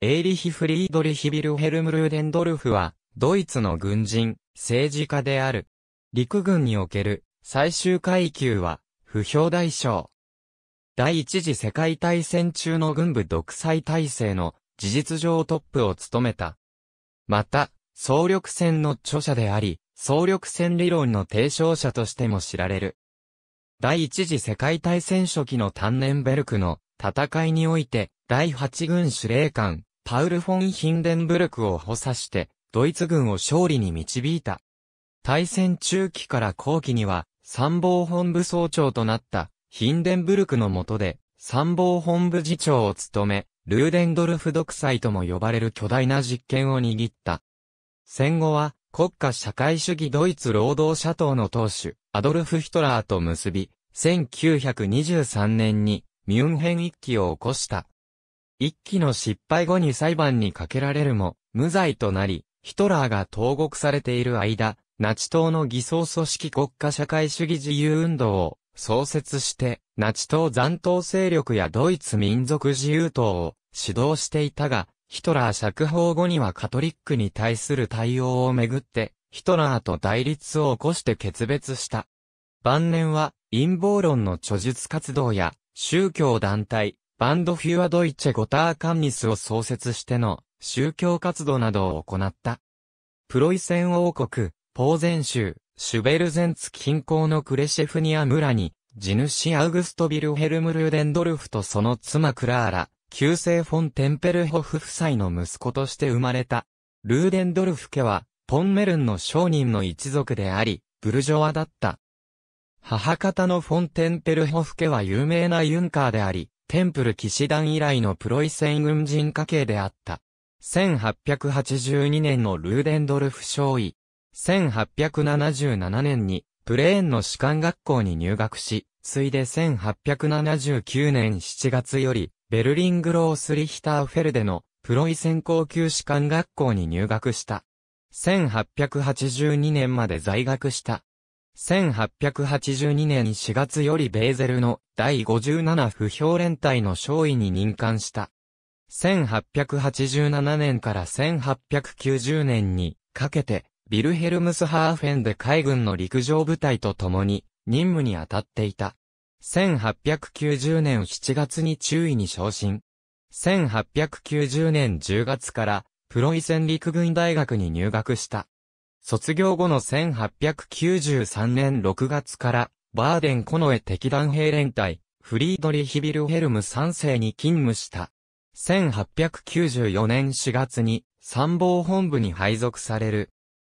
エーリヒ・フリードリヒ・ビルヘルム・ルーデンドルフは、ドイツの軍人、政治家である。陸軍における、最終階級は、不評大将。第一次世界大戦中の軍部独裁体制の、事実上トップを務めた。また、総力戦の著者であり、総力戦理論の提唱者としても知られる。第一次世界大戦初期のタンネンベルクの戦いにおいて、第八軍司令官、パウル・フォン・ヒンデンブルクを補佐して、ドイツ軍を勝利に導いた。大戦中期から後期には、参謀本部総長となった、ヒンデンブルクの下で、参謀本部次長を務め、ルーデンドルフ独裁とも呼ばれる巨大な実権を握った。戦後は、国家社会主義ドイツ労働者党の党首、アドルフ・ヒトラーと結び、1923年にミュンヘン一揆を起こした。一期の失敗後に裁判にかけられるも、無罪となり、ヒトラーが投獄されている間、ナチ党の偽装組織国家社会主義自由運動を創設して、ナチ党残党勢力やドイツ民族自由党を指導していたが、ヒトラー釈放後にはカトリックに対する対応をめぐって、ヒトラーと対立を起こして決別した。晩年は陰謀論の著述活動や宗教団体、バンドフュアドイチェ・ゴター・カンニスを創設しての宗教活動などを行った。プロイセン王国、ポーゼン州、シュベルゼンツ近郊のクレシェフニア村に、地主アウグスト・ビルヘルム・ルーデンドルフとその妻クラーラ、旧姓フォン・テンペルホフ夫妻の息子として生まれた。ルーデンドルフ家は、ポンメルンの商人の一族であり、ブルジョワだった。母方のフォンテンペルホフ家は有名なユンカーであり、テンプル騎士団以来のプロイセン軍人家系であった。1882年のルーデンドルフ少尉。1877年にプレーンの士官学校に入学し、ついで1879年7月よりベルリングロースリヒターフェルデのプロイセン高級士官学校に入学した。1882年まで在学した。1882年4月よりベーゼルの第57不評連隊の少尉に任官した。1887年から1890年にかけて、ビルヘルムスハーフェンで海軍の陸上部隊と共に任務に当たっていた。1890年7月に中尉に昇進。1890年10月からプロイセン陸軍大学に入学した。卒業後の1893年6月から、バーデン・コノエ敵団兵連隊、フリードリヒ・ビルヘルム3世に勤務した。1894年4月に参謀本部に配属される。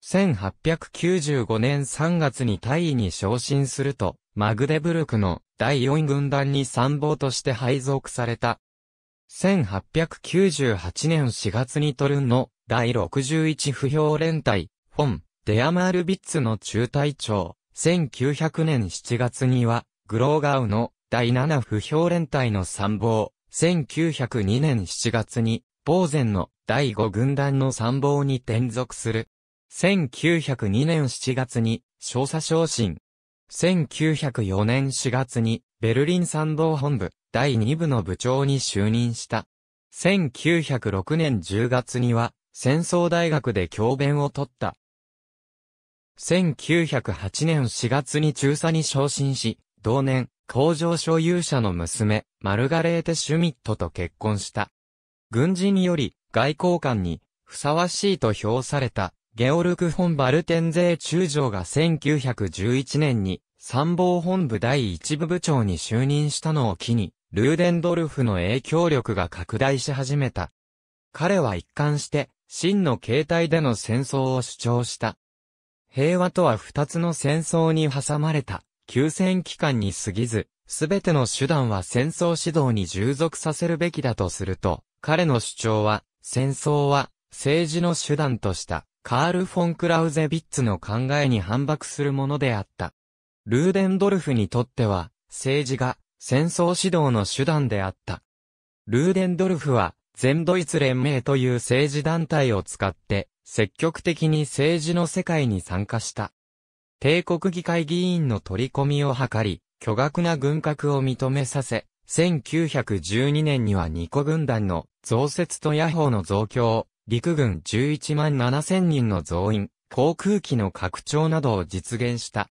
1895年3月に大尉に昇進すると、マグデブルクの第4軍団に参謀として配属された。1898年4月にトルンの第61不評連隊、フォン、デアマールビッツの中隊長、1900年7月には、グローガウの第7不評連隊の参謀、1902年7月に、ボーゼンの第5軍団の参謀に転属する。1902年7月に、少佐昇進。1904年4月に、ベルリン参謀本部、第2部の部長に就任した。1906年10月には、戦争大学で教鞭を取った。1908年4月に中佐に昇進し、同年、工場所有者の娘、マルガレーテ・シュミットと結婚した。軍人により、外交官に、ふさわしいと評された、ゲオルク・フォン・バルテンゼー中将が1911年に、参謀本部第一部部長に就任したのを機に、ルーデンドルフの影響力が拡大し始めた。彼は一貫して、真の形態での戦争を主張した。平和とは二つの戦争に挟まれた、休戦期間に過ぎず、すべての手段は戦争指導に従属させるべきだとすると、彼の主張は、戦争は政治の手段とした、カール・フォン・クラウゼビッツの考えに反駁するものであった。ルーデンドルフにとっては、政治が戦争指導の手段であった。ルーデンドルフは、全ドイツ連盟という政治団体を使って、積極的に政治の世界に参加した。帝国議会議員の取り込みを図り、巨額な軍拡を認めさせ、1912年には二個軍団の増設と野砲の増強、陸軍11万7千人の増員、航空機の拡張などを実現した。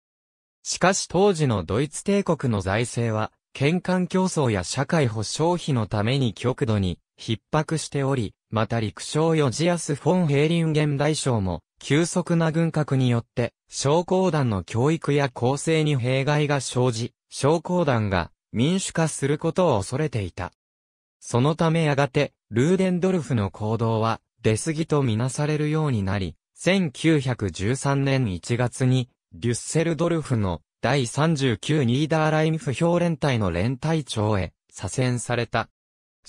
しかし当時のドイツ帝国の財政は、県間競争や社会保障費のために極度に逼迫しており、また陸将ヨジアス・フォン・ヘイリンゲン大将も、急速な軍拡によって、商工団の教育や構成に弊害が生じ、商工団が民主化することを恐れていた。そのためやがて、ルーデンドルフの行動は出過ぎとみなされるようになり、1913年1月に、デュッセルドルフの第39ニーダーライン不評連隊の連隊長へ左遷された。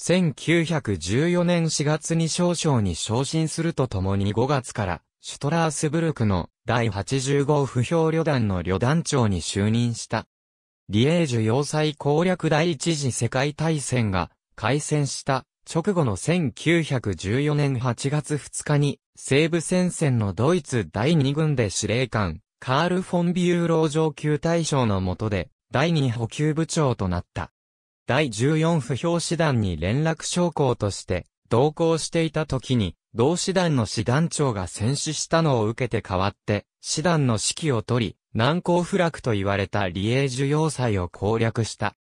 1914年4月に少将に昇進するとともに5月からシュトラースブルクの第85不評旅団の旅団長に就任した。リエージュ要塞攻略第一次世界大戦が開戦した直後の1914年8月2日に西部戦線のドイツ第2軍で司令官カール・フォン・ビューロー上級大将の下で第2補給部長となった。第14不評師団に連絡将校として同行していた時に、同師団の師団長が戦死したのを受けて代わって、師団の指揮を取り、難攻不落と言われたリエージュ要塞を攻略した。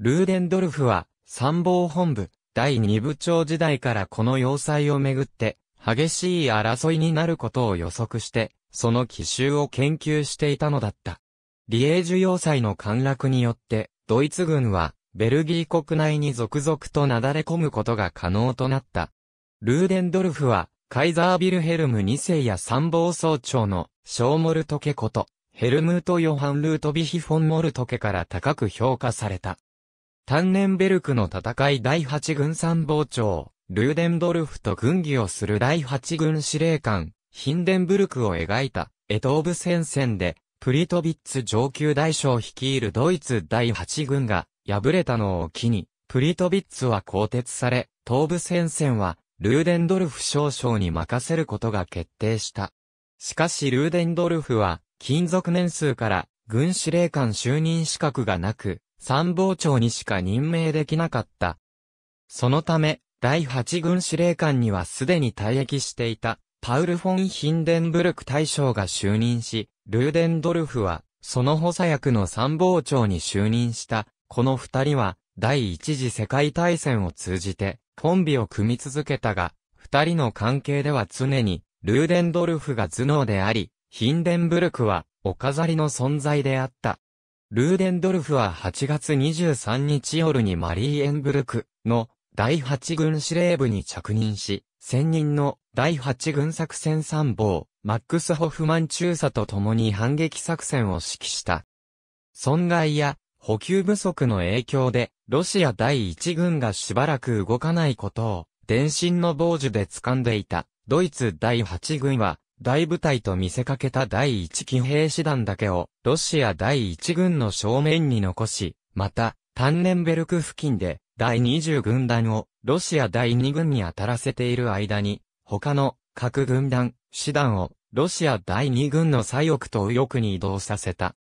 ルーデンドルフは、参謀本部、第二部長時代からこの要塞をめぐって、激しい争いになることを予測して、その奇襲を研究していたのだった。リエージュ要塞の陥落によって、ドイツ軍は、ベルギー国内に続々となだれ込むことが可能となった。ルーデンドルフは、カイザー・ビルヘルム2世や参謀総長のショーモルトケこと、ヘルムート・ヨハン・ルートビヒ・フォン・モルトケから高く評価された。タンネンベルクの戦い第8軍参謀長、ルーデンドルフと軍議をする第8軍司令官、ヒンデンブルクを描いた、エトーブ戦線で、プリトビッツ上級大将率いるドイツ第8軍が、敗れたのを機に、プリトビッツは更迭され、東部戦線は、ルーデンドルフ少将に任せることが決定した。しかしルーデンドルフは、勤続年数から軍司令官就任資格がなく、参謀長にしか任命できなかった。そのため、第8軍司令官にはすでに退役していた、パウル・フォン・ヒンデンブルク大将が就任し、ルーデンドルフは、その補佐役の参謀長に就任した、この二人は、第一次世界大戦を通じて、コンビを組み続けたが、二人の関係では常に、ルーデンドルフが頭脳であり、ヒンデンブルクは、お飾りの存在であった。ルーデンドルフは8月23日夜にマリーエンブルクの第8軍司令部に着任し、専任の第8軍作戦参謀、マックス・ホフマン中佐と共に反撃作戦を指揮した。損害や補給不足の影響で、ロシア第一軍がしばらく動かないことを、電信の傍受で掴んでいた、ドイツ第8軍は、大部隊と見せかけた第1騎兵師団だけを、ロシア第1軍の正面に残し、また、タンネンベルク付近で、第20軍団を、ロシア第2軍に当たらせている間に、他の、各軍団、師団を、ロシア第2軍の左翼と右翼に移動させた。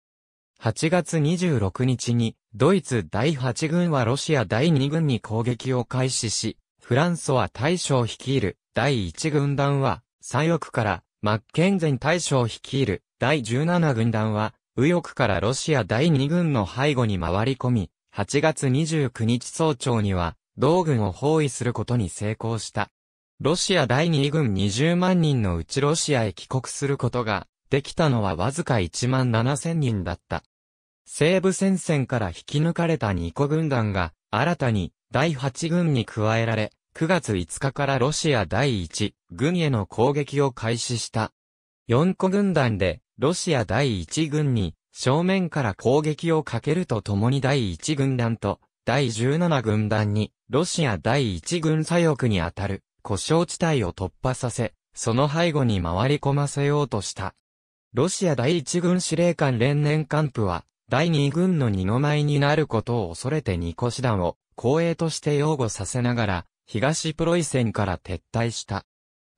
8月26日に、ドイツ第8軍はロシア第2軍に攻撃を開始し、フランソア大将率いる第1軍団は、左翼からマッケンゼン大将率いる第17軍団は、右翼からロシア第2軍の背後に回り込み、8月29日早朝には、同軍を包囲することに成功した。ロシア第2軍20万人のうちロシアへ帰国することができたのはわずか1万7千人だった。西部戦線から引き抜かれた2個軍団が、新たに第8軍に加えられ、9月5日からロシア第1軍への攻撃を開始した。4個軍団で、ロシア第1軍に正面から攻撃をかけるとともに第1軍団と第17軍団にロシア第1軍左翼にあたる故障地帯を突破させ、その背後に回り込ませようとした。ロシア第1軍司令官連年幹部は第2軍の二の舞になることを恐れて二個師団を公営として擁護させながら、東プロイセンから撤退した。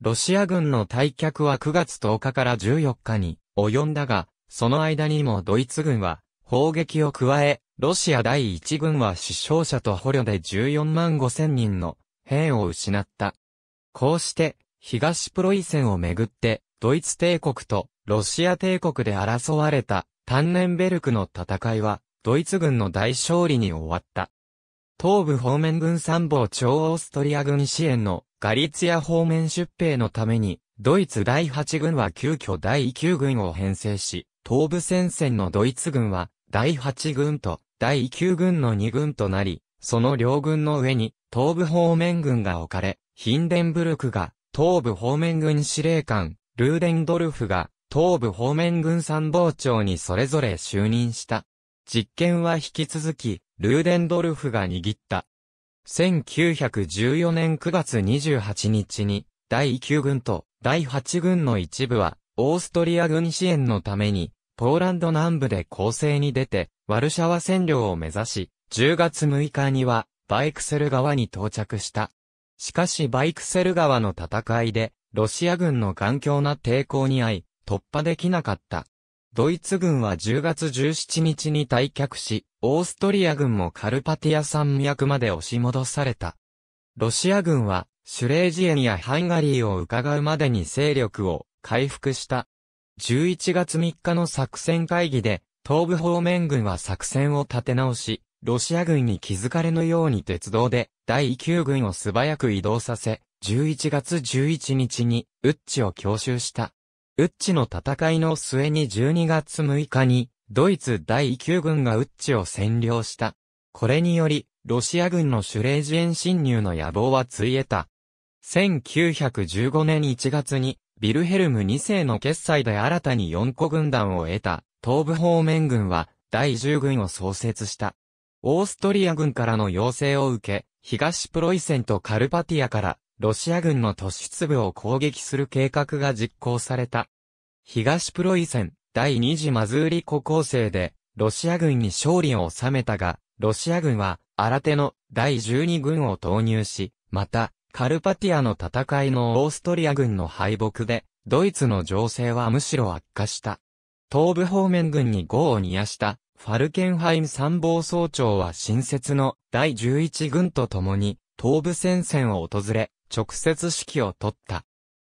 ロシア軍の退却は9月10日から14日に及んだが、その間にもドイツ軍は砲撃を加え、ロシア第1軍は死傷者と捕虜で14万5千人の兵を失った。こうして、東プロイセンをめぐって、ドイツ帝国とロシア帝国で争われたタンネンベルクの戦いは、ドイツ軍の大勝利に終わった。東部方面軍参謀長オーストリア軍支援のガリツヤ方面出兵のために、ドイツ第8軍は急遽第9軍を編成し、東部戦線のドイツ軍は、第8軍と第9軍の2軍となり、その両軍の上に、東部方面軍が置かれ、ヒンデンブルクが、東部方面軍司令官、ルーデンドルフが、東部方面軍参謀長にそれぞれ就任した。実験は引き続き、ルーデンドルフが握った。1914年9月28日に、第9軍と第8軍の一部は、オーストリア軍支援のために、ポーランド南部で攻勢に出て、ワルシャワ占領を目指し、10月6日には、バイクセル川に到着した。しかしバイクセル川の戦いで、ロシア軍の頑強な抵抗に遭い、突破できなかった。ドイツ軍は10月17日に退却し、オーストリア軍もカルパティア山脈まで押し戻された。ロシア軍は、シュレージエンやハンガリーを伺うまでに勢力を回復した。11月3日の作戦会議で、東部方面軍は作戦を立て直し、ロシア軍に気づかれぬように鉄道で第9軍を素早く移動させ、11月11日にウッチを強襲した。ウッチの戦いの末に12月6日に、ドイツ第9軍がウッチを占領した。これにより、ロシア軍のシュレージエン侵入の野望はついえた。1915年1月に、ビルヘルム2世の決裁で新たに4個軍団を得た、東部方面軍は、第10軍を創設した。オーストリア軍からの要請を受け、東プロイセンとカルパティアから、ロシア軍の突出部を攻撃する計画が実行された。東プロイセン第二次マズーリ湖構成で、ロシア軍に勝利を収めたが、ロシア軍は、新手の第12軍を投入し、また、カルパティアの戦いのオーストリア軍の敗北で、ドイツの情勢はむしろ悪化した。東部方面軍に号を煮やした、ファルケンハイム参謀総長は新設の第11軍と共に、東部戦線を訪れ、直接指揮を取った。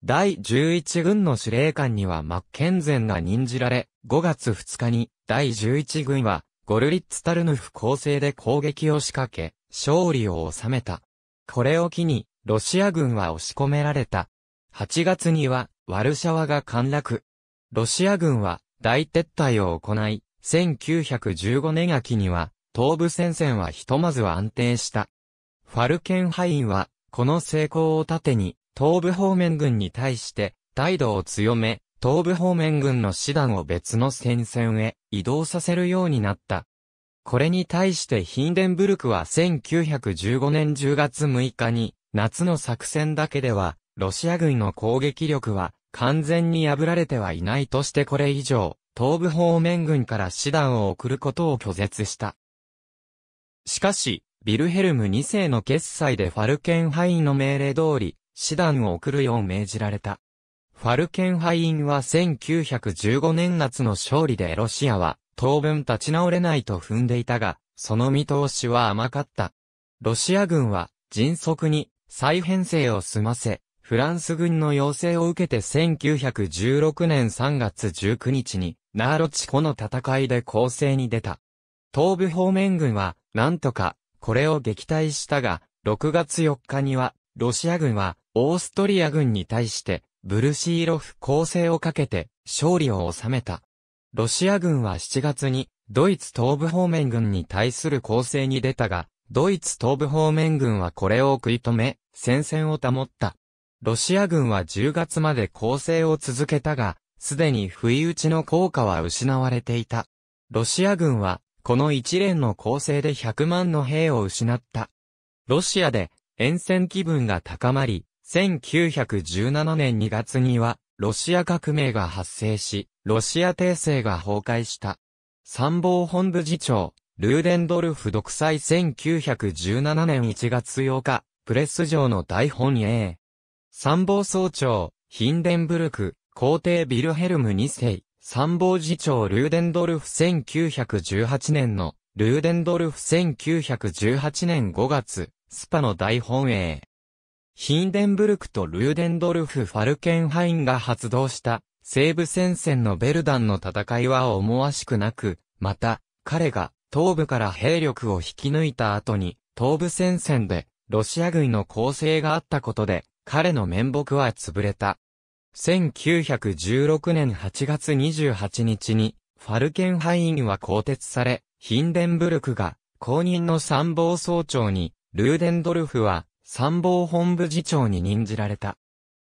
第11軍の司令官にはマッケンゼンが任じられ、5月2日に第11軍はゴルリッツ・タルヌフ構成で攻撃を仕掛け、勝利を収めた。これを機に、ロシア軍は押し込められた。8月には、ワルシャワが陥落。ロシア軍は、大撤退を行い、1915年秋には、東部戦線はひとまず安定した。ファルケンハインは、この成功を盾に、東部方面軍に対して、態度を強め、東部方面軍の師団を別の戦線へ移動させるようになった。これに対してヒンデンブルクは1915年10月6日に、夏の作戦だけでは、ロシア軍の攻撃力は完全に破られてはいないとしてこれ以上、東部方面軍から師団を送ることを拒絶した。しかし、ビルヘルム2世の決裁でファルケンハインの命令通り、師団を送るよう命じられた。ファルケンハインは1915年夏の勝利でロシアは当分立ち直れないと踏んでいたが、その見通しは甘かった。ロシア軍は迅速に再編成を済ませ、フランス軍の要請を受けて1916年3月19日にナーロチコの戦いで攻勢に出た。東部方面軍はなんとかこれを撃退したが、6月4日には、ロシア軍は、オーストリア軍に対して、ブルシーロフ攻勢をかけて、勝利を収めた。ロシア軍は7月に、ドイツ東部方面軍に対する攻勢に出たが、ドイツ東部方面軍はこれを食い止め、戦線を保った。ロシア軍は10月まで攻勢を続けたが、すでに不意打ちの効果は失われていた。ロシア軍はこの一連の攻勢で100万の兵を失った。ロシアで、沿線気分が高まり、1917年2月には、ロシア革命が発生し、ロシア帝政が崩壊した。参謀本部次長、ルーデンドルフ独裁1917年1月8日、プレス上の大本営。参謀総長、ヒンデンブルク、皇帝ビルヘルム2世。参謀次長ルーデンドルフ1918年の、ルーデンドルフ1918年5月、スパの大本営。ヒンデンブルクとルーデンドルフ・ファルケンハインが発動した西部戦線のベルダンの戦いは思わしくなく、また、彼が東部から兵力を引き抜いた後に、東部戦線でロシア軍の攻勢があったことで、彼の面目は潰れた。1916年8月28日に、ファルケンハインは更迭され、ヒンデンブルクが、公認の参謀総長に、ルーデンドルフは、参謀本部次長に任じられた。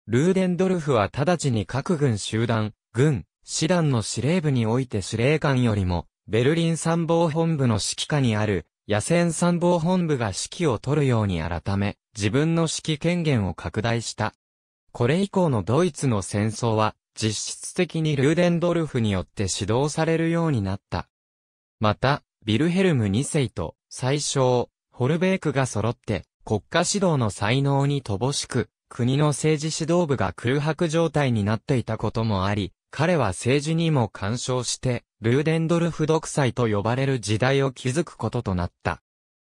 ルーデンドルフは直ちに各軍集団、軍、師団の司令部において司令官よりも、ベルリン参謀本部の指揮下にある、野戦参謀本部が指揮を取るように改め、自分の指揮権限を拡大した。これ以降のドイツの戦争は、実質的にルーデンドルフによって指導されるようになった。また、ビルヘルム2世と、最小、ホルベークが揃って、国家指導の才能に乏しく、国の政治指導部が空白状態になっていたこともあり、彼は政治にも干渉して、ルーデンドルフ独裁と呼ばれる時代を築くこととなった。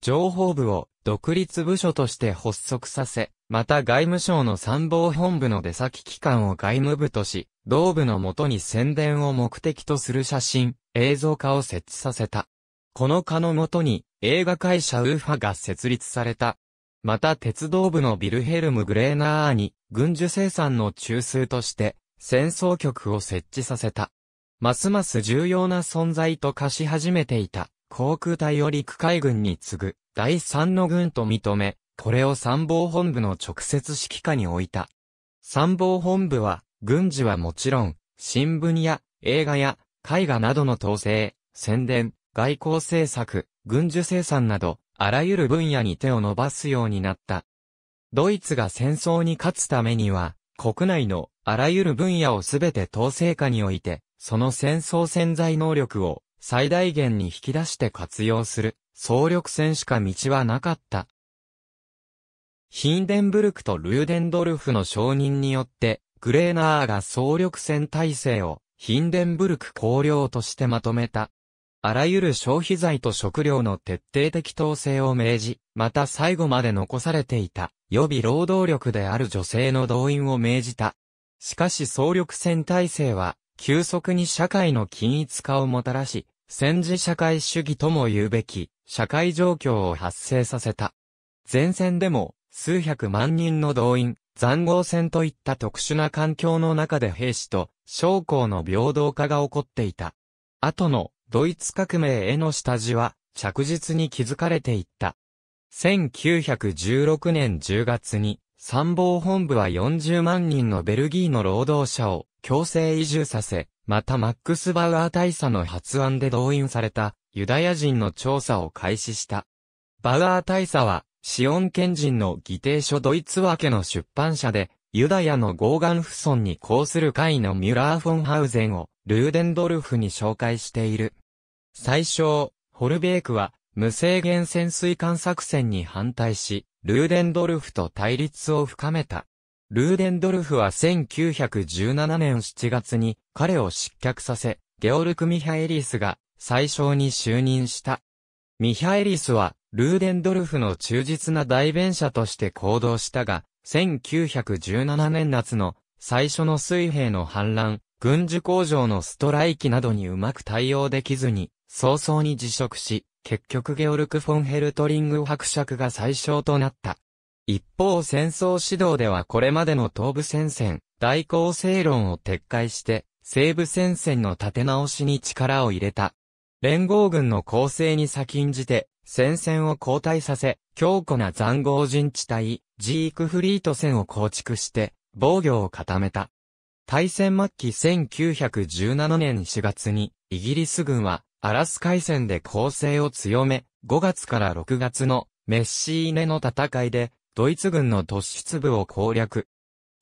情報部を独立部署として発足させ、また外務省の参謀本部の出先機関を外務部とし、同部のもとに宣伝を目的とする写真、映像化を設置させた。この課のもとに映画会社ウーファが設立された。また鉄道部のビルヘルム・グレーナーに軍需生産の中枢として戦争局を設置させた。ますます重要な存在と化し始めていた航空隊を陸海軍に次ぐ第三の軍と認め、これを参謀本部の直接指揮下に置いた。参謀本部は、軍事はもちろん、新聞や映画や絵画などの統制、宣伝、外交政策、軍需生産など、あらゆる分野に手を伸ばすようになった。ドイツが戦争に勝つためには、国内のあらゆる分野をすべて統制下において、その戦争潜在能力を最大限に引き出して活用する、総力戦しか道はなかった。ヒンデンブルクとルーデンドルフの承認によって、グレーナーが総力戦体制をヒンデンブルク公領としてまとめた。あらゆる消費財と食料の徹底的統制を命じ、また最後まで残されていた予備労働力である女性の動員を命じた。しかし総力戦体制は、急速に社会の均一化をもたらし、戦時社会主義とも言うべき、社会状況を発生させた。前線でも、数百万人の動員、残酷戦といった特殊な環境の中で兵士と将校の平等化が起こっていた。後のドイツ革命への下地は着実に築かれていった。1916年10月に参謀本部は40万人のベルギーの労働者を強制移住させ、またマックス・バウアー大佐の発案で動員されたユダヤ人の調査を開始した。バウアー大佐はシオン賢人の議定書ドイツ分けの出版社で、ユダヤのゴーガンフソンに抗する会のミュラー・フォンハウゼンを、ルーデンドルフに紹介している。最初、ホルベークは、無制限潜水艦作戦に反対し、ルーデンドルフと対立を深めた。ルーデンドルフは1917年7月に彼を失脚させ、ゲオルク・ミハエリスが最小に就任した。ミハエリスは、ルーデンドルフの忠実な代弁者として行動したが、1917年夏の最初の水兵の反乱、軍需工場のストライキなどにうまく対応できずに、早々に辞職し、結局ゲオルク・フォンヘルトリング伯爵が最小となった。一方戦争指導ではこれまでの東部戦線、大攻勢論を撤回して、西部戦線の立て直しに力を入れた。連合軍の攻勢に先んじて、戦線を後退させ、強固な残豪陣地帯、ジークフリート線を構築して、防御を固めた。大戦末期1917年4月に、イギリス軍は、アラス海戦で攻勢を強め、5月から6月のメッシーネの戦いで、ドイツ軍の突出部を攻略。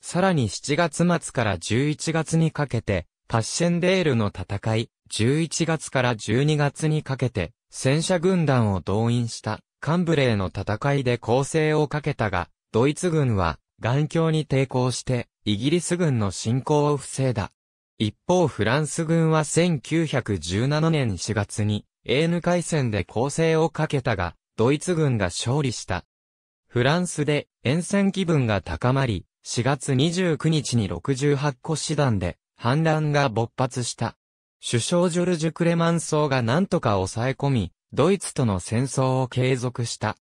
さらに7月末から11月にかけて、パッシェンデールの戦い、11月から12月にかけて、戦車軍団を動員した、カンブレーの戦いで攻勢をかけたが、ドイツ軍は、眼鏡に抵抗して、イギリス軍の侵攻を防いだ。一方フランス軍は1917年4月に、エーヌ海戦で攻勢をかけたが、ドイツ軍が勝利した。フランスで、沿線気分が高まり、4月29日に68個師団で、反乱が勃発した。首相ジョルジュ・クレマンソーが何とか抑え込み、ドイツとの戦争を継続した。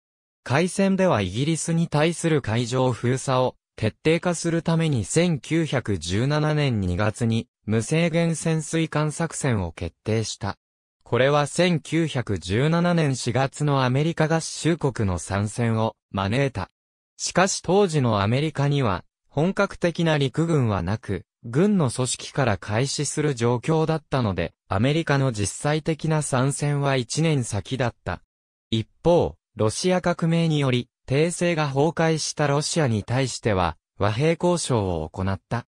海戦ではイギリスに対する海上封鎖を徹底化するために1917年2月に無制限潜水艦作戦を決定した。これは1917年4月のアメリカ合衆国の参戦を招いた。しかし当時のアメリカには本格的な陸軍はなく、軍の組織から開始する状況だったので、アメリカの実際的な参戦は1年先だった。一方、ロシア革命により、帝政が崩壊したロシアに対しては、和平交渉を行った。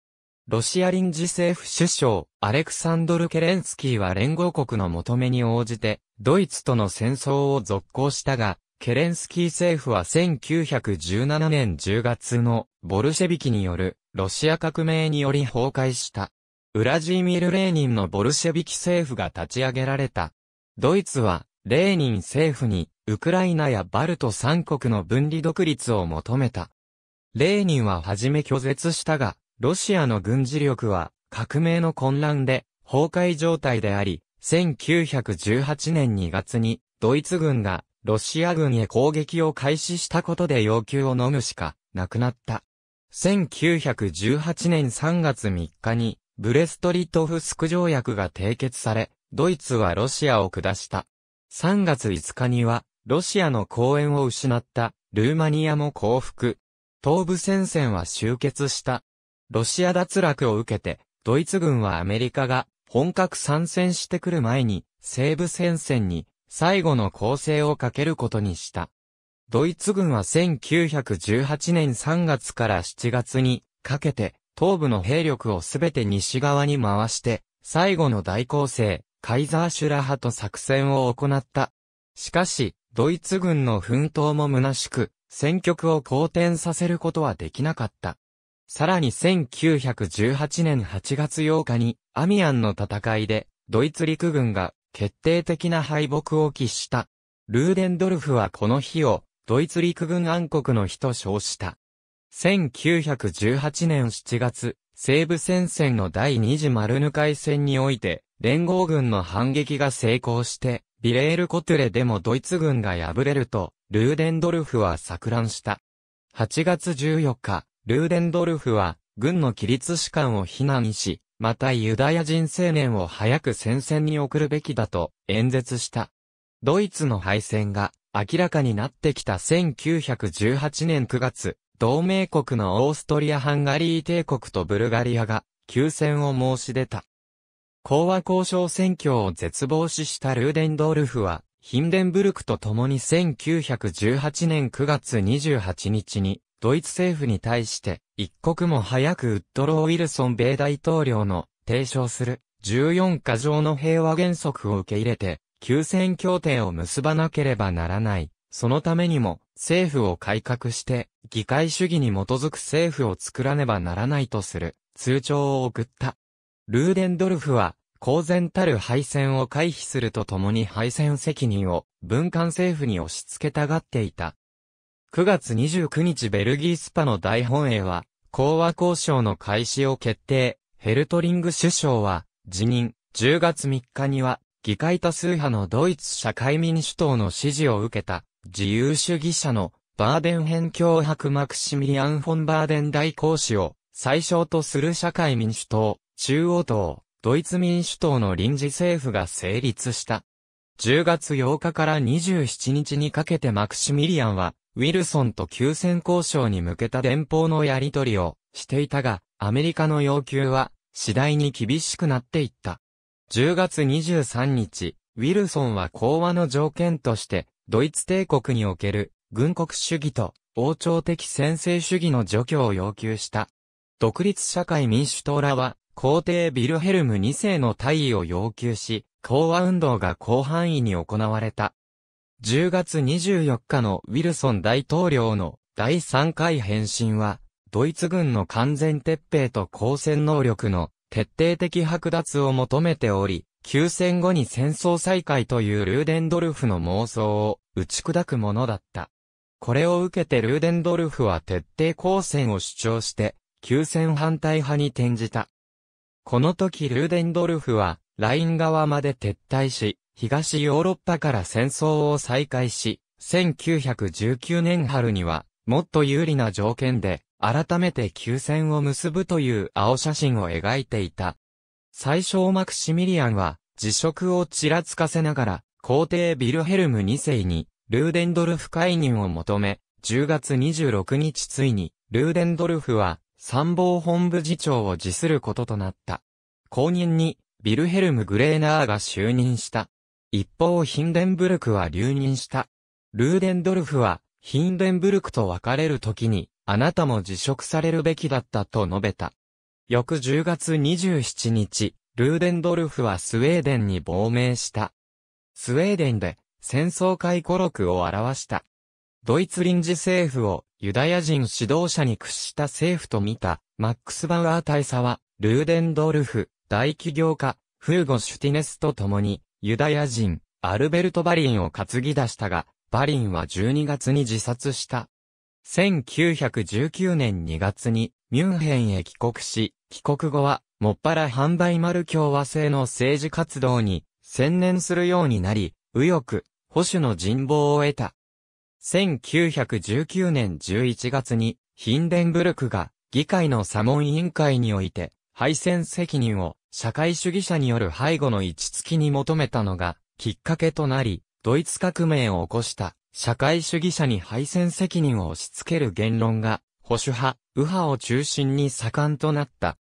ロシア臨時政府首相、アレクサンドル・ケレンスキーは連合国の求めに応じて、ドイツとの戦争を続行したが、ケレンスキー政府は1917年10月のボルシェビキによるロシア革命により崩壊したウラジーミル・レーニンのボルシェビキ政府が立ち上げられた。ドイツはレーニン政府にウクライナやバルト三国の分離独立を求めた。レーニンは初め拒絶したが、ロシアの軍事力は革命の混乱で崩壊状態であり、1918年2月にドイツ軍がロシア軍へ攻撃を開始したことで要求を飲むしかなくなった。1918年3月3日に、ブレストリトフスク条約が締結され、ドイツはロシアを下した。3月5日には、ロシアの公園を失った、ルーマニアも降伏。東部戦線は終結した。ロシア脱落を受けて、ドイツ軍はアメリカが本格参戦してくる前に、西部戦線に最後の攻勢をかけることにした。ドイツ軍は1918年3月から7月にかけて東部の兵力をすべて西側に回して最後の大攻勢カイザーシュラ派と作戦を行った。しかしドイツ軍の奮闘も虚しく戦局を好転させることはできなかった。さらに1918年8月8日にアミアンの戦いでドイツ陸軍が決定的な敗北を喫した。ルーデンドルフはこの日を、ドイツ陸軍暗黒の日と称した。1918年7月、西部戦線の第二次丸ヌ海戦において、連合軍の反撃が成功して、ビレールコトゥレでもドイツ軍が敗れると、ルーデンドルフは錯乱した。8月14日、ルーデンドルフは、軍の規律士官を避難し、またユダヤ人青年を早く戦線に送るべきだと演説した。ドイツの敗戦が明らかになってきた1918年9月、同盟国のオーストリア・ハンガリー帝国とブルガリアが休戦を申し出た。講和交渉選挙を絶望視したルーデンドールフは、ヒンデンブルクと共に1918年9月28日にドイツ政府に対して、一刻も早くウッドロー・ウィルソン米大統領の提唱する14か条の平和原則を受け入れて、休戦協定を結ばなければならない。そのためにも、政府を改革して、議会主義に基づく政府を作らねばならないとする、通帳を送った。ルーデンドルフは、公然たる敗戦を回避するとともに敗戦責任を、文官政府に押し付けたがっていた。9月29日ベルギースパの大本営は、講和交渉の開始を決定、ヘルトリング首相は、辞任、10月3日には、議会多数派のドイツ社会民主党の支持を受けた、自由主義者のバーデン辺境博マクシミリアン・フォン・バーデン大公使を最小とする社会民主党、中央党、ドイツ民主党の臨時政府が成立した。10月8日から27日にかけてマクシミリアンはウィルソンと休戦交渉に向けた電報のやり取りをしていたが、アメリカの要求は次第に厳しくなっていった。10月23日、ウィルソンは講和の条件として、ドイツ帝国における軍国主義と王朝的専制主義の除去を要求した。独立社会民主党らは、皇帝ビルヘルム2世の退位を要求し、講和運動が広範囲に行われた。10月24日のウィルソン大統領の第3回返信は、ドイツ軍の完全撤兵と抗戦能力の徹底的剥奪を求めており、休戦後に戦争再開というルーデンドルフの妄想を打ち砕くものだった。これを受けてルーデンドルフは徹底抗戦を主張して、休戦反対派に転じた。この時ルーデンドルフは、ライン側まで撤退し、東ヨーロッパから戦争を再開し、1919年春には、もっと有利な条件で、改めて休戦を結ぶという青写真を描いていた。最小マクシミリアンは、辞職をちらつかせながら、皇帝ビルヘルム2世に、ルーデンドルフ解任を求め、10月26日ついに、ルーデンドルフは、参謀本部次長を辞することとなった。後任に、ビルヘルム・グレーナーが就任した。一方ヒンデンブルクは留任した。ルーデンドルフは、ヒンデンブルクと別れる時に、あなたも辞職されるべきだったと述べた。翌10月27日、ルーデンドルフはスウェーデンに亡命した。スウェーデンで戦争回顧録を表した。ドイツ臨時政府をユダヤ人指導者に屈した政府と見たマックス・バウアー大佐はルーデンドルフ、大企業家、フーゴ・シュティネスと共にユダヤ人、アルベルト・バリンを担ぎ出したが、バリンは12月に自殺した。1919年2月にミュンヘンへ帰国し、帰国後は、もっぱら販売丸共和制の政治活動に専念するようになり、右翼、保守の人望を得た。1919年11月にヒンデンブルクが議会のモン委員会において敗戦責任を社会主義者による背後の位置付きに求めたのが、きっかけとなり、ドイツ革命を起こした、社会主義者に敗戦責任を押し付ける言論が、保守派、右派を中心に盛んとなった。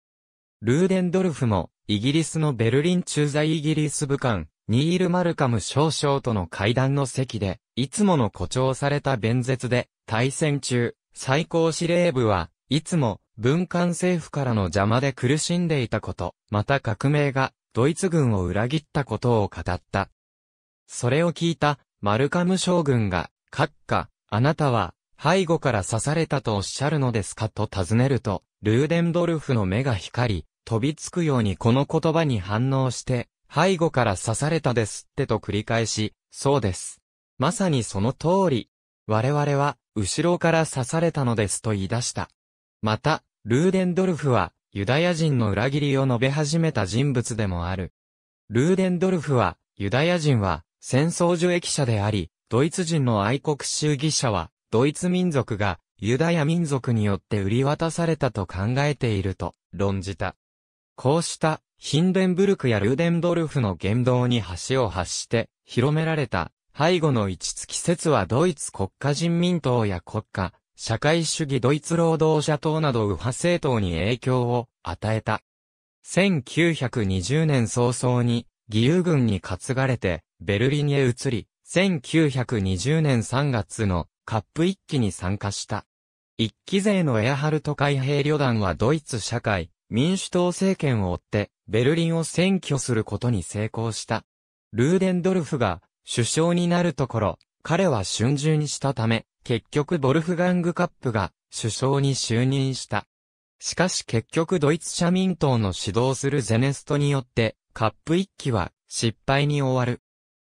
ルーデンドルフも、イギリスのベルリン駐在イギリス武官、ニール・マルカム少将との会談の席で、いつもの誇張された弁舌で、対戦中、最高司令部は、いつも、文官政府からの邪魔で苦しんでいたこと、また革命がドイツ軍を裏切ったことを語った。それを聞いたマルカム将軍が、閣下、あなたは背後から刺されたとおっしゃるのですかと尋ねると、ルーデンドルフの目が光り、飛びつくようにこの言葉に反応して、背後から刺されたですってと繰り返し、そうです。まさにその通り。我々は、後ろから刺されたのですと言い出した。また、ルーデンドルフは、ユダヤ人の裏切りを述べ始めた人物でもある。ルーデンドルフは、ユダヤ人は、戦争受益者であり、ドイツ人の愛国主義者は、ドイツ民族が、ユダヤ民族によって売り渡されたと考えていると、論じた。こうした、ヒンデンブルクやルーデンドルフの言動に橋を発して、広められた、背後の置付き説はドイツ国家人民党や国家、社会主義ドイツ労働者党など右派政党に影響を与えた。1920年早々に義勇軍に担がれてベルリンへ移り、1920年3月のカップ一期に参加した。一期勢のエアハルト海兵旅団はドイツ社会民主党政権を追ってベルリンを占拠することに成功した。ルーデンドルフが首相になるところ、彼は春秋にしたため、結局ボルフガングカップが首相に就任した。しかし結局ドイツ社民党の指導するゼネストによって、カップ一期は失敗に終わる。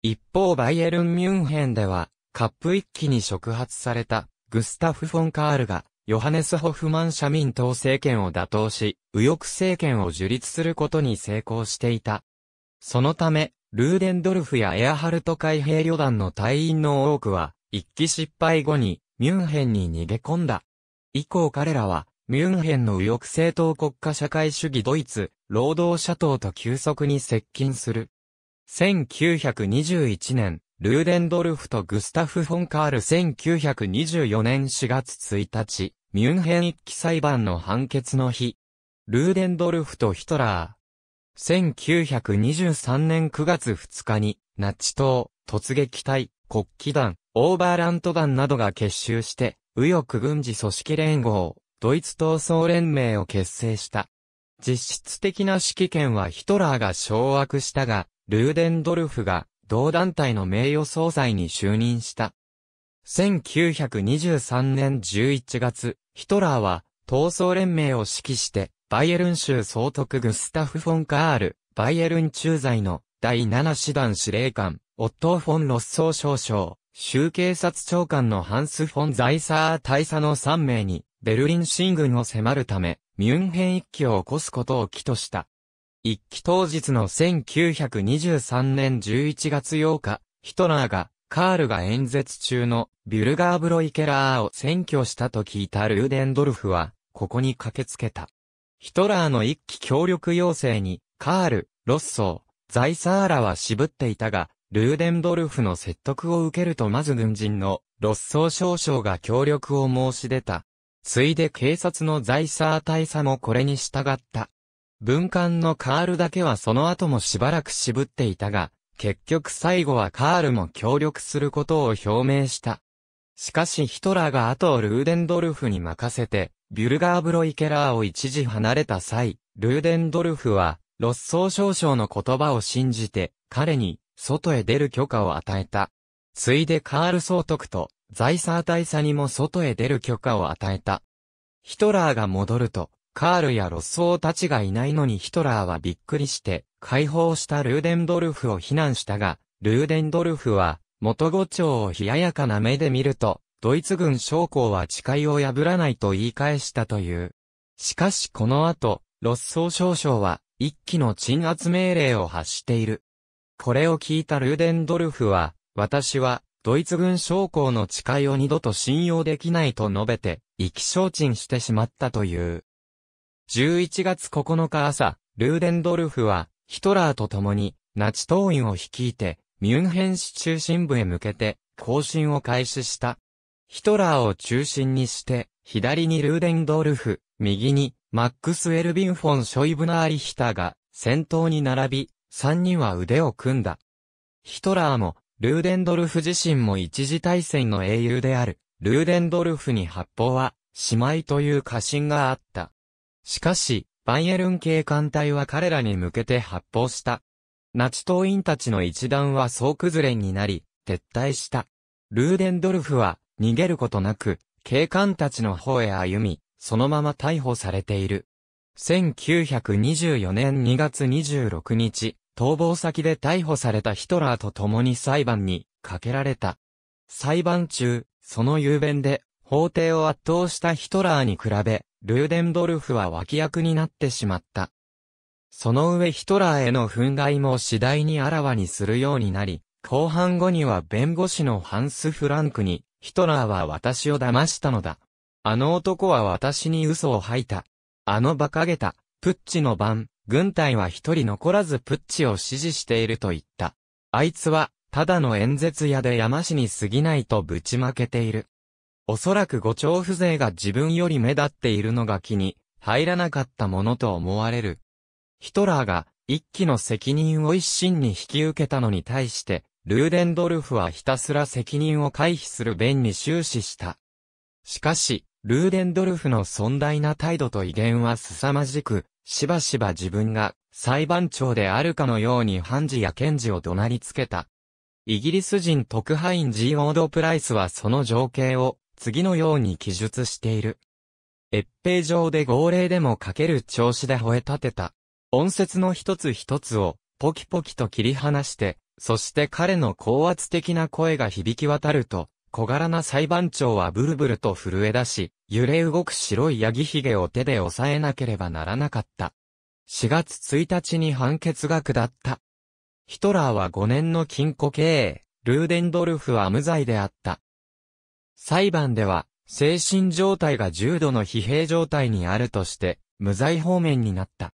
一方バイエルン・ミュンヘンでは、カップ一期に触発されたグスタフ・フォン・カールが、ヨハネス・ホフマン社民党政権を打倒し、右翼政権を樹立することに成功していた。そのため、ルーデンドルフやエアハルト海兵旅団の隊員の多くは、一期失敗後に、ミュンヘンに逃げ込んだ。以降彼らは、ミュンヘンの右翼政党国家社会主義ドイツ、労働者党と急速に接近する。1921年、ルーデンドルフとグスタフ・フォンカール1924年4月1日、ミュンヘン一期裁判の判決の日。ルーデンドルフとヒトラー、1923年9月2日に、ナチ党、突撃隊、国旗団、オーバーラント団などが結集して、右翼軍事組織連合、ドイツ闘争連盟を結成した。実質的な指揮権はヒトラーが掌握したが、ルーデンドルフが同団体の名誉総裁に就任した。1923年11月、ヒトラーは闘争連盟を指揮してバイエルン州総督グスタフ・フォン・カール、バイエルン駐在の第7師団司令官、オットー・フォン・ロッソー少将、州警察長官のハンス・フォン・ザイサー大佐の3名に、ベルリン進軍を迫るため、ミュンヘン一揆を起こすことを起とした。一揆当日の1923年11月8日、ヒトラーが、カールが演説中のビュルガーブロイケラーを占拠したと聞いたルーデンドルフは、ここに駆けつけた。ヒトラーの一期協力要請に、カール、ロッソー、ザイサーラは渋っていたが、ルーデンドルフの説得を受けるとまず軍人のロッソー少将が協力を申し出た。ついで警察のザイサー大佐もこれに従った。文官のカールだけはその後もしばらく渋っていたが、結局最後はカールも協力することを表明した。しかしヒトラーが後をルーデンドルフに任せて、ビュルガーブロイケラーを一時離れた際、ルーデンドルフは、ロッソー少将の言葉を信じて、彼に、外へ出る許可を与えた。ついでカール総督と、ザイサー大佐にも外へ出る許可を与えた。ヒトラーが戻ると、カールやロッソーたちがいないのにヒトラーはびっくりして、解放したルーデンドルフを非難したが、ルーデンドルフは、元語長を冷ややかな目で見ると、ドイツ軍将校は誓いを破らないと言い返したという。しかしこの後、ロッソー少将は、一機の鎮圧命令を発している。これを聞いたルーデンドルフは、私は、ドイツ軍将校の誓いを二度と信用できないと述べて、意気消沈してしまったという。11月9日朝、ルーデンドルフは、ヒトラーと共に、ナチ党員を率いて、ミュンヘン市中心部へ向けて、行進を開始した。ヒトラーを中心にして、左にルーデンドルフ、右にマックス・エルビン・フォン・ショイブナー・リヒターが先頭に並び、3人は腕を組んだ。ヒトラーも、ルーデンドルフ自身も一次大戦の英雄である、ルーデンドルフに発砲は、しまいという過信があった。しかし、バイエルン警官隊は彼らに向けて発砲した。ナチ党員たちの一団は総崩れになり、撤退した。ルーデンドルフは、逃げることなく、警官たちの方へ歩み、そのまま逮捕されている。1924年2月26日、逃亡先で逮捕されたヒトラーと共に裁判にかけられた。裁判中、その雄弁で、法廷を圧倒したヒトラーに比べ、ルーデンドルフは脇役になってしまった。その上ヒトラーへの憤慨も次第にあらわにするようになり、後半後には弁護士のハンス・フランクにヒトラーは私を騙したのだ。あの男は私に嘘を吐いた。あの馬鹿げた、プッチの番、軍隊は一人残らずプッチを支持していると言った。あいつは、ただの演説屋で山師に過ぎないとぶちまけている。おそらく五朝不勢が自分より目立っているのが気に入らなかったものと思われる。ヒトラーが一気の責任を一身に引き受けたのに対して、ルーデンドルフはひたすら責任を回避する弁に終始した。しかし、ルーデンドルフの尊大な態度と威厳は凄まじく、しばしば自分が裁判長であるかのように判事や検事を怒鳴りつけた。イギリス人特派員ジー・オード・プライスはその情景を次のように記述している。越平上で号令でもかける調子で吠え立てた。音節の一つ一つをポキポキと切り離してそして彼の高圧的な声が響き渡ると、小柄な裁判長はブルブルと震え出し、揺れ動く白いヤギヒゲを手で押さえなければならなかった。4月1日に判決が下った。ヒトラーは5年の禁錮刑営、ルーデンドルフは無罪であった。裁判では、精神状態が重度の疲弊状態にあるとして、無罪方面になった。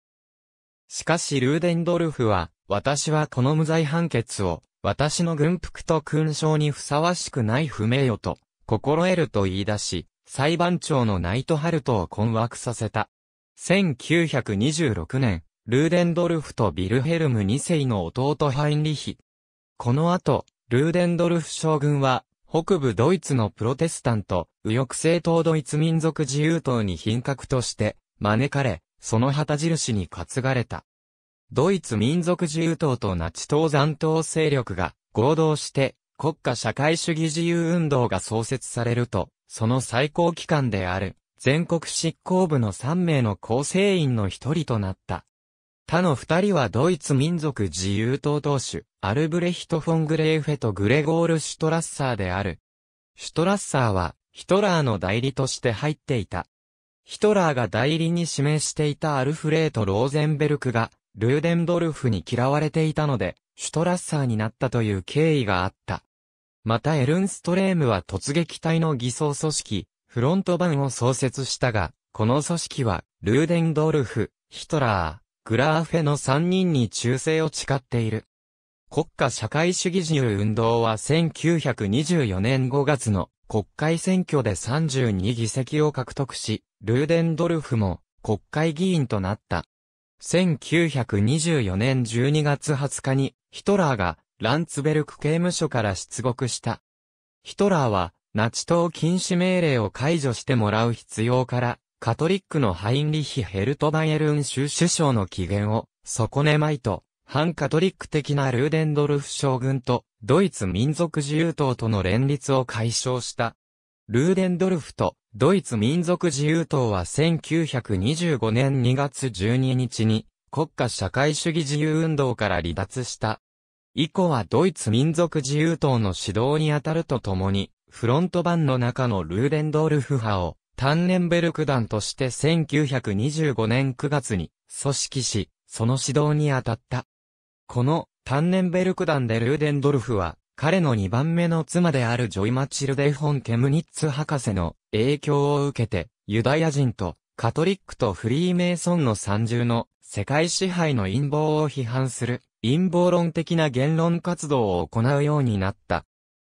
しかしルーデンドルフは、私はこの無罪判決を、私の軍服と勲章にふさわしくない不名誉と、心得ると言い出し、裁判長のナイトハルトを困惑させた。1926年、ルーデンドルフとビルヘルム2世の弟ハインリヒ。この後、ルーデンドルフ将軍は、北部ドイツのプロテスタント、右翼政党ドイツ民族自由党に品格として、招かれ、その旗印に担がれた。ドイツ民族自由党とナチ党残党勢力が合同して国家社会主義自由運動が創設されると、その最高機関である全国執行部の3名の構成員の一人となった。他の二人はドイツ民族自由党党首、アルブレヒト・フォン・グレーフェとグレゴール・シュトラッサーである。シュトラッサーは、ヒトラーの代理として入っていた。ヒトラーが代理に指名していたアルフレート・ローゼンベルクが、ルーデンドルフに嫌われていたので、シュトラッサーになったという経緯があった。またエルンストレームは突撃隊の偽装組織、フロント版を創設したが、この組織は、ルーデンドルフ、ヒトラー、グラーフェの3人に忠誠を誓っている。国家社会主義自由運動は1924年5月の国会選挙で32議席を獲得し、ルーデンドルフも国会議員となった。1924年12月20日に、ヒトラーが、ランツベルク刑務所から出獄した。ヒトラーは、ナチ党禁止命令を解除してもらう必要から、カトリックのハインリヒ・ヘルトバイエルン州首相の機嫌を、損ねまいと、反カトリック的なルーデンドルフ将軍と、ドイツ民族自由党との連立を解消した。ルーデンドルフとドイツ民族自由党は1925年2月12日に国家社会主義自由運動から離脱した。以降はドイツ民族自由党の指導にあたるとともに、フロント版の中のルーデンドルフ派をタンネンベルク団として1925年9月に組織し、その指導に当たった。このタンネンベルク団でルーデンドルフは彼の2番目の妻であるジョイ・マチルデ・フォン・ケムニッツ博士の影響を受けて、ユダヤ人とカトリックとフリーメイソンの三重の世界支配の陰謀を批判する陰謀論的な言論活動を行うようになった。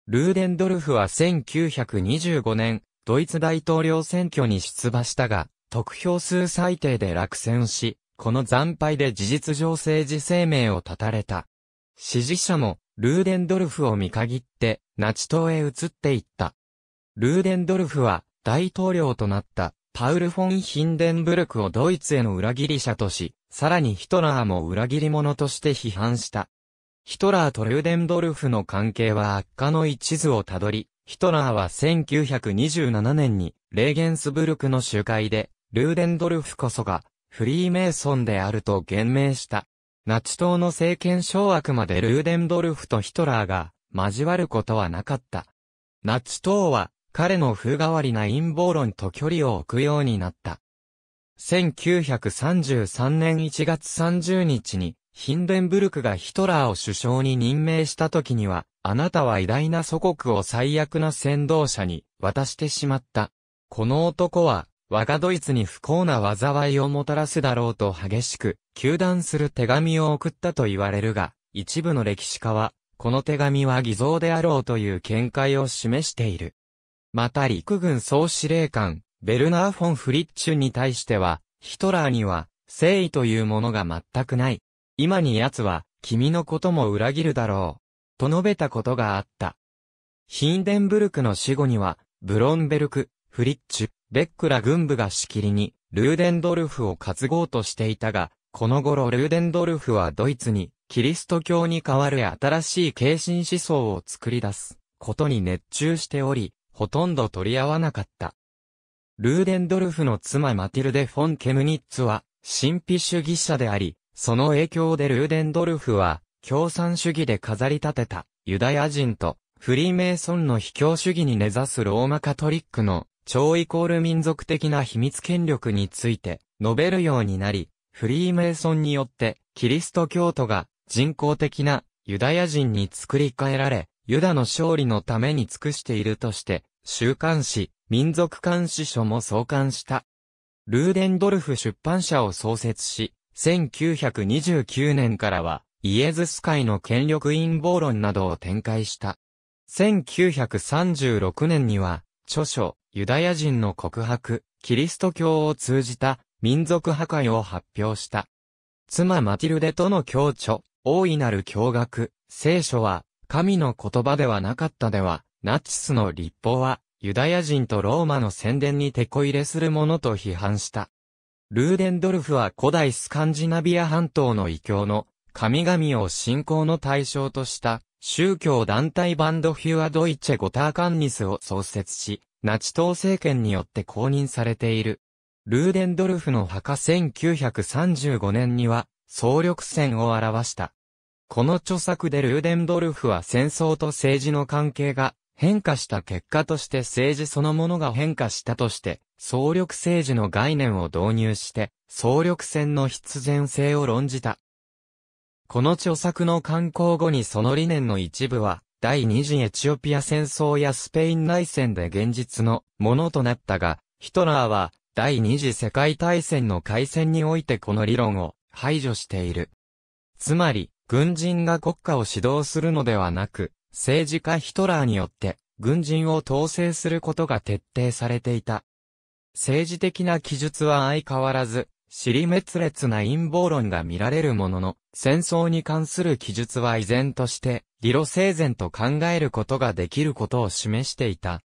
ルーデンドルフは1925年、ドイツ大統領選挙に出馬したが、得票数最低で落選し、この惨敗で事実上政治生命を絶たれた。支持者もルーデンドルフを見限って、ナチ党へ移っていった。ルーデンドルフは、大統領となった、パウル・フォン・ヒンデンブルクをドイツへの裏切り者とし、さらにヒトラーも裏切り者として批判した。ヒトラーとルーデンドルフの関係は悪化の一途をたどり、ヒトラーは1927年に、レーゲンスブルクの集会で、ルーデンドルフこそが、フリーメイソンであると言明した。ナチ党の政権掌握までルーデンドルフとヒトラーが交わることはなかった。ナチ党は彼の風変わりな陰謀論と距離を置くようになった。1933年1月30日にヒンデンブルクがヒトラーを首相に任命した時には、あなたは偉大な祖国を最悪な先導者に渡してしまった。この男は我がドイツに不幸な災いをもたらすだろうと激しく、求断する手紙を送ったと言われるが、一部の歴史家は、この手紙は偽造であろうという見解を示している。また陸軍総司令官、ベルナー・フォン・フリッチュに対しては、ヒトラーには、誠意というものが全くない。今に奴は、君のことも裏切るだろう。と述べたことがあった。ヒンデンブルクの死後には、ブロンベルク、フリッチュ、ベックら軍部がしきりに、ルーデンドルフを担ごうとしていたが、この頃ルーデンドルフはドイツに、キリスト教に代わる新しい軽心思想を作り出すことに熱中しており、ほとんど取り合わなかった。ルーデンドルフの妻マティルデ・フォン・ケムニッツは、神秘主義者であり、その影響でルーデンドルフは、共産主義で飾り立てた、ユダヤ人と、フリーメイソンの卑怯主義に根ざすローマカトリックの超イコール民族的な秘密権力について述べるようになり、フリーメイソンによってキリスト教徒が人工的なユダヤ人に作り変えられ、ユダの勝利のために尽くしているとして、週刊誌、民族監視書も創刊した。ルーデンドルフ出版社を創設し、1929年からは、イエズス会の権力陰謀論などを展開した。1936年には、著書、ユダヤ人の告白、キリスト教を通じた民族破壊を発表した。妻マティルデとの共著、大いなる驚愕、聖書は、神の言葉ではなかったでは、ナチスの立法は、ユダヤ人とローマの宣伝にてこ入れするものと批判した。ルーデンドルフは古代スカンジナビア半島の異教の神々を信仰の対象とした宗教団体バンドフュア・ドイチェ・ゴターカンニスを創設し、ナチ党政権によって公認されている。ルーデンドルフの墓1935年には、総力戦を表した。この著作でルーデンドルフは戦争と政治の関係が変化した結果として政治そのものが変化したとして、総力政治の概念を導入して、総力戦の必然性を論じた。この著作の刊行後にその理念の一部は、第二次エチオピア戦争やスペイン内戦で現実のものとなったが、ヒトラーは第二次世界大戦の開戦においてこの理論を排除している。つまり、軍人が国家を指導するのではなく、政治家ヒトラーによって軍人を統制することが徹底されていた。政治的な記述は相変わらず、尻滅裂な陰謀論が見られるものの、戦争に関する記述は依然として、理路整然と考えることができることを示していた。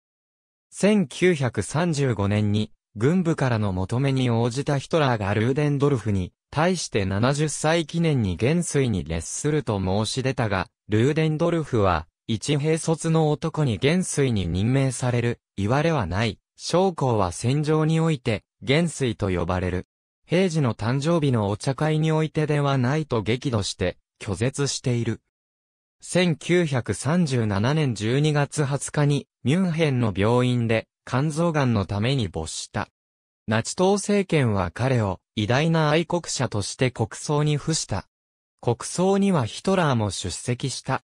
1935年に、軍部からの求めに応じたヒトラーがルーデンドルフに、対して70歳記念に元帥に列すると申し出たが、ルーデンドルフは、一兵卒の男に元帥に任命される、言われはない、将校は戦場において、元帥と呼ばれる。平時の誕生日のお茶会においてではないと激怒して、拒絶している。1937年12月20日にミュンヘンの病院で肝臓癌のために没した。ナチ党政権は彼を偉大な愛国者として国葬に付した。国葬にはヒトラーも出席した。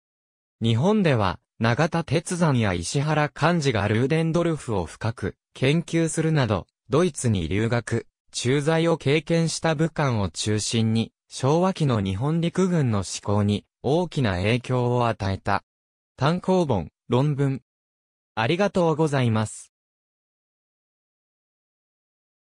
日本では永田哲山や石原幹事がルーデンドルフを深く研究するなど、ドイツに留学、駐在を経験した武漢を中心に、昭和期の日本陸軍の志向に大きな影響を与えた。単行本、論文。ありがとうございます。